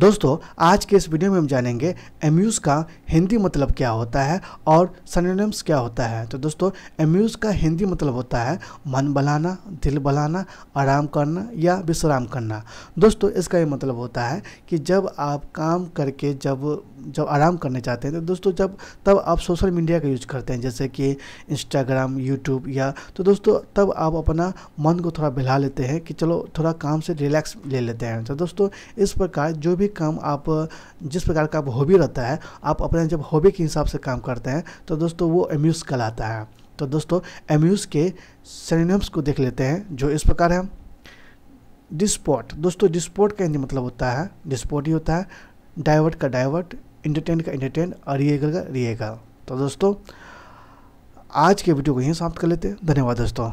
दोस्तों आज के इस वीडियो में हम जानेंगे एम्यूज़ का हिंदी मतलब क्या होता है और सनोनिम्स क्या होता है तो दोस्तों एम्यूज़ का हिंदी मतलब होता है मन बलाना दिल बलाना आराम करना या विश्राम करना दोस्तों इसका ये मतलब होता है कि जब आप काम करके जब जब आराम करने चाहते हैं तो दोस्तों जब तब आप सोशल मीडिया का यूज करते हैं जैसे कि इंस्टाग्राम यूट्यूब या तो दोस्तों तब आप अपना मन को थोड़ा बिला लेते हैं कि चलो थोड़ा काम से रिलैक्स ले लेते हैं तो दोस्तों इस प्रकार जो भी भी काम आप जिस प्रकार का आप हॉबी रहता है आप अपने जब हॉबी के हिसाब से काम करते हैं तो दोस्तों वो एम्यूज़ कहलाता है तो दोस्तों एम्यूज़ के सैनिम्स को देख लेते हैं जो इस प्रकार है डिस्पोर्ट दोस्तों डिस्पोर्ट का मतलब होता है डिस्पोर्ट ही होता है डाइवर्ट का डाइवर्ट इंटरटेन का इंटरटेन और रिएगल का रिएगल तो दोस्तों आज के वीडियो को यहीं समाप्त कर लेते हैं धन्यवाद दोस्तों